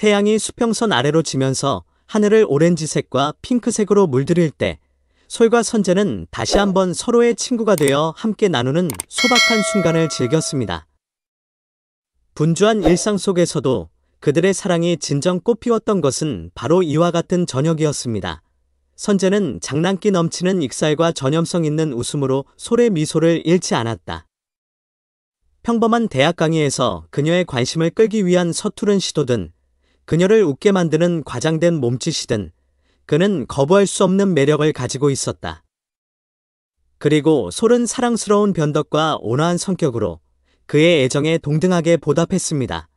태양이 수평선 아래로 지면서 하늘을 오렌지색과 핑크색으로 물들일 때 솔과 선재는 다시 한번 서로의 친구가 되어 함께 나누는 소박한 순간을 즐겼습니다. 분주한 일상 속에서도 그들의 사랑이 진정 꽃피웠던 것은 바로 이와 같은 저녁이었습니다. 선재는 장난기 넘치는 익살과 전염성 있는 웃음으로 솔의 미소를 잃지 않았다. 평범한 대학 강의에서 그녀의 관심을 끌기 위한 서투른 시도든 그녀를 웃게 만드는 과장된 몸짓이든 그는 거부할 수 없는 매력을 가지고 있었다. 그리고 솔은 사랑스러운 변덕과 온화한 성격으로 그의 애정에 동등하게 보답했습니다.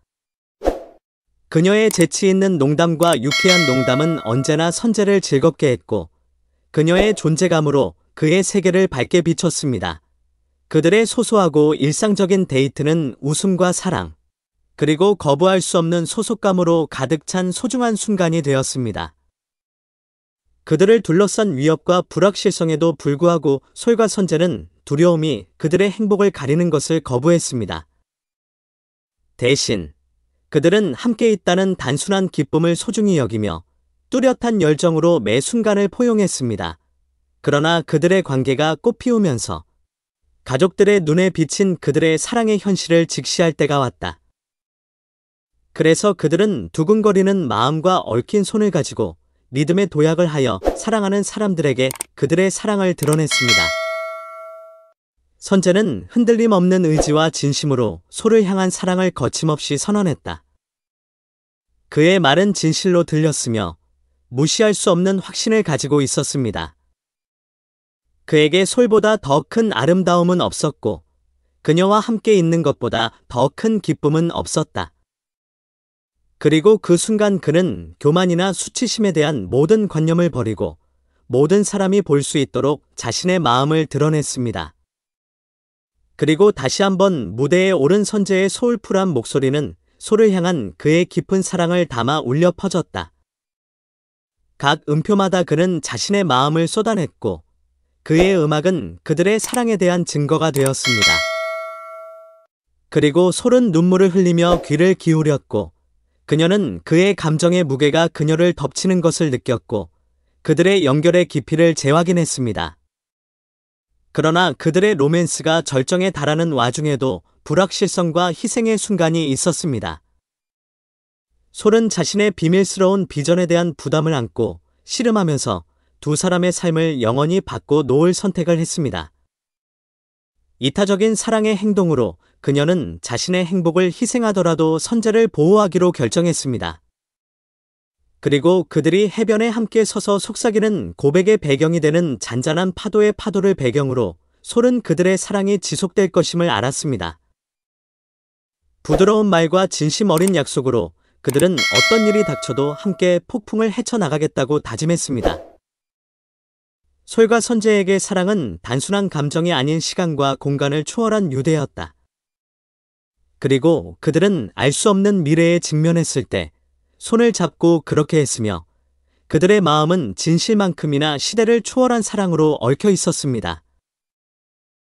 그녀의 재치 있는 농담과 유쾌한 농담은 언제나 선제를 즐겁게 했고 그녀의 존재감으로 그의 세계를 밝게 비쳤습니다. 그들의 소소하고 일상적인 데이트는 웃음과 사랑, 그리고 거부할 수 없는 소속감으로 가득 찬 소중한 순간이 되었습니다. 그들을 둘러싼 위협과 불확실성에도 불구하고 솔과 선제는 두려움이 그들의 행복을 가리는 것을 거부했습니다. 대신 그들은 함께 있다는 단순한 기쁨을 소중히 여기며 뚜렷한 열정으로 매 순간을 포용했습니다. 그러나 그들의 관계가 꽃피우면서 가족들의 눈에 비친 그들의 사랑의 현실을 직시할 때가 왔다. 그래서 그들은 두근거리는 마음과 얽힌 손을 가지고 리듬의 도약을 하여 사랑하는 사람들에게 그들의 사랑을 드러냈습니다. 선제는 흔들림 없는 의지와 진심으로 소를 향한 사랑을 거침없이 선언했다. 그의 말은 진실로 들렸으며 무시할 수 없는 확신을 가지고 있었습니다. 그에게 솔보다 더 큰 아름다움은 없었고 그녀와 함께 있는 것보다 더 큰 기쁨은 없었다. 그리고 그 순간 그는 교만이나 수치심에 대한 모든 관념을 버리고 모든 사람이 볼 수 있도록 자신의 마음을 드러냈습니다. 그리고 다시 한번 무대에 오른 선제의 소울풀한 목소리는 소를 향한 그의 깊은 사랑을 담아 울려 퍼졌다. 각 음표마다 그는 자신의 마음을 쏟아냈고 그의 음악은 그들의 사랑에 대한 증거가 되었습니다. 그리고 솔은 눈물을 흘리며 귀를 기울였고 그녀는 그의 감정의 무게가 그녀를 덮치는 것을 느꼈고 그들의 연결의 깊이를 재확인했습니다. 그러나 그들의 로맨스가 절정에 달하는 와중에도 불확실성과 희생의 순간이 있었습니다. 솔은 자신의 비밀스러운 비전에 대한 부담을 안고 씨름하면서 두 사람의 삶을 영원히 바꿔 놓을 선택을 했습니다. 이타적인 사랑의 행동으로 그녀는 자신의 행복을 희생하더라도 선제를 보호하기로 결정했습니다. 그리고 그들이 해변에 함께 서서 속삭이는 고백의 배경이 되는 잔잔한 파도의 파도를 배경으로 솔은 그들의 사랑이 지속될 것임을 알았습니다. 부드러운 말과 진심 어린 약속으로 그들은 어떤 일이 닥쳐도 함께 폭풍을 헤쳐나가겠다고 다짐했습니다. 솔과 선제에게 사랑은 단순한 감정이 아닌 시간과 공간을 초월한 유대였다. 그리고 그들은 알 수 없는 미래에 직면했을 때 손을 잡고 그렇게 했으며 그들의 마음은 진실만큼이나 시대를 초월한 사랑으로 얽혀 있었습니다.